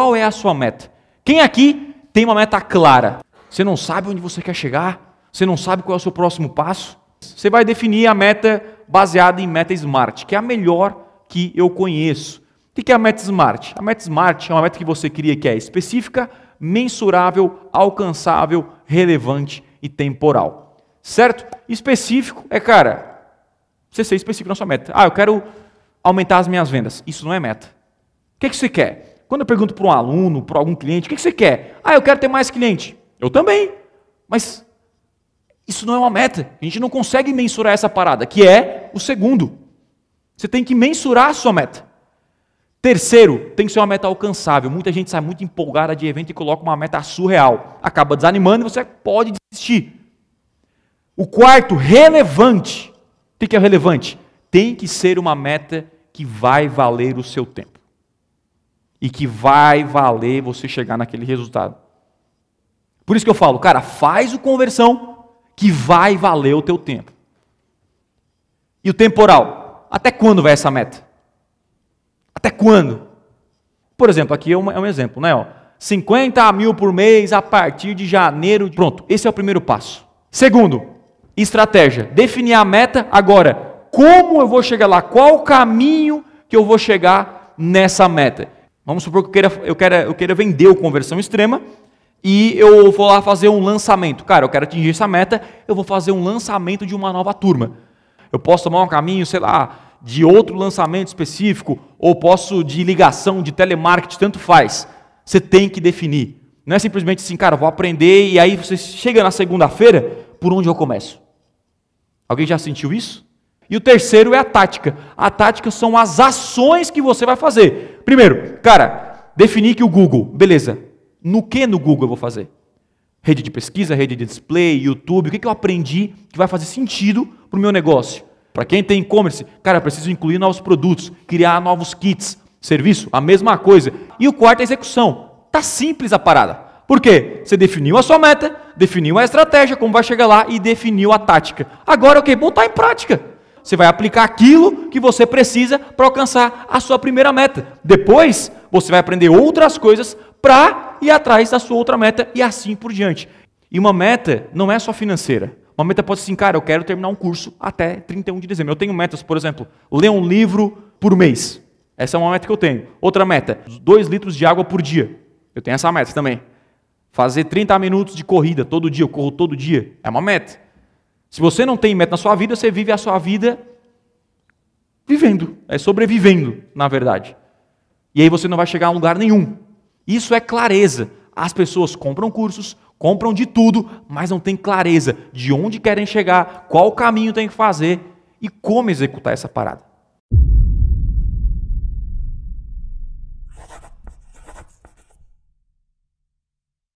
Qual é a sua meta? Quem aqui tem uma meta clara? Você não sabe onde você quer chegar? Você não sabe qual é o seu próximo passo? Você vai definir a meta baseada em meta smart, que é a melhor que eu conheço. O que é a meta smart? A meta smart é uma meta que você cria que é específica, mensurável, alcançável, relevante e temporal. Certo? Específico é, cara, você ser específico na sua meta. Ah, eu quero aumentar as minhas vendas. Isso não é meta. O que, é que você quer? Quando eu pergunto para um aluno, para algum cliente, o que você quer? Ah, eu quero ter mais cliente. Eu também. Mas isso não é uma meta. A gente não consegue mensurar essa parada, que é o segundo. Você tem que mensurar a sua meta. Terceiro, tem que ser uma meta alcançável. Muita gente sai muito empolgada de evento e coloca uma meta surreal. Acaba desanimando e você pode desistir. O quarto, relevante. O que é relevante? Tem que ser uma meta que vai valer o seu tempo e que vai valer você chegar naquele resultado. Por isso que eu falo, cara, faz o conversão que vai valer o teu tempo. E o temporal? Até quando vai essa meta? Até quando? Por exemplo, aqui é um, é um exemplo, né? Ó, 50 mil por mês a partir de janeiro. Pronto, esse é o primeiro passo. Segundo, estratégia. Definir a meta agora. Como eu vou chegar lá? Qual o caminho que eu vou chegar nessa meta? Vamos supor que eu queira, eu queira, eu queira vender o conversão extrema e eu vou lá fazer um lançamento. Cara, eu quero atingir essa meta, eu vou fazer um lançamento de uma nova turma. Eu posso tomar um caminho, sei lá, de outro lançamento específico, ou posso de ligação, de telemarketing, tanto faz. Você tem que definir. Não é simplesmente assim, cara, vou aprender e aí você chega na segunda-feira, por onde eu começo? Alguém já sentiu isso? E o terceiro é a tática. A tática são as ações que você vai fazer. Primeiro, cara, definir que o Google, beleza, no que no Google eu vou fazer? Rede de pesquisa, rede de display, YouTube, o que, que eu aprendi que vai fazer sentido para o meu negócio? Para quem tem e-commerce, cara, preciso incluir novos produtos, criar novos kits, serviço, a mesma coisa. E o quarto é a execução. Tá simples a parada. Por quê? Você definiu a sua meta, definiu a estratégia, como vai chegar lá e definiu a tática. Agora, ok, botar em prática. Você vai aplicar aquilo que você precisa para alcançar a sua primeira meta. Depois, você vai aprender outras coisas para ir atrás da sua outra meta e assim por diante. E uma meta não é só financeira. Uma meta pode ser assim, cara, eu quero terminar um curso até 31 de dezembro. Eu tenho metas, por exemplo, ler um livro por mês. Essa é uma meta que eu tenho. Outra meta, dois litros de água por dia. Eu tenho essa meta também. Fazer 30 minutos de corrida todo dia, eu corro todo dia. É uma meta. Se você não tem meta na sua vida, você vive a sua vida vivendo, é sobrevivendo, na verdade. E aí você não vai chegar a lugar nenhum. Isso é clareza. As pessoas compram cursos, compram de tudo, mas não têm clareza de onde querem chegar, qual caminho tem que fazer e como executar essa parada.